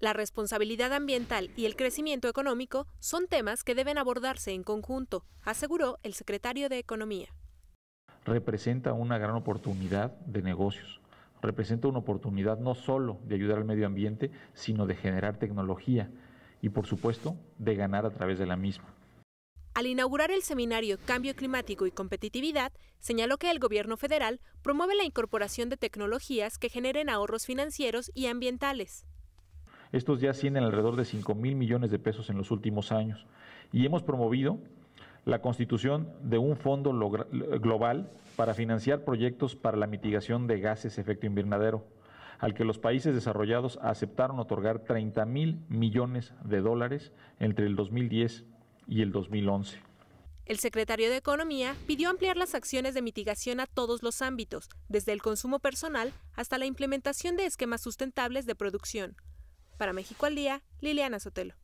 La responsabilidad ambiental y el crecimiento económico son temas que deben abordarse en conjunto, aseguró el secretario de Economía. Representa una gran oportunidad de negocios. Representa una oportunidad no solo de ayudar al medio ambiente, sino de generar tecnología y, por supuesto, de ganar a través de la misma. Al inaugurar el seminario Cambio Climático y Competitividad, señaló que el gobierno federal promueve la incorporación de tecnologías que generen ahorros financieros y ambientales. Estos ya ascienden alrededor de 5 mil millones de pesos en los últimos años. Y hemos promovido la constitución de un fondo global para financiar proyectos para la mitigación de gases efecto invernadero, al que los países desarrollados aceptaron otorgar 30 mil millones de dólares entre el 2010 y el 2011. El secretario de Economía pidió ampliar las acciones de mitigación a todos los ámbitos, desde el consumo personal hasta la implementación de esquemas sustentables de producción. Para México al Día, Liliana Sotelo.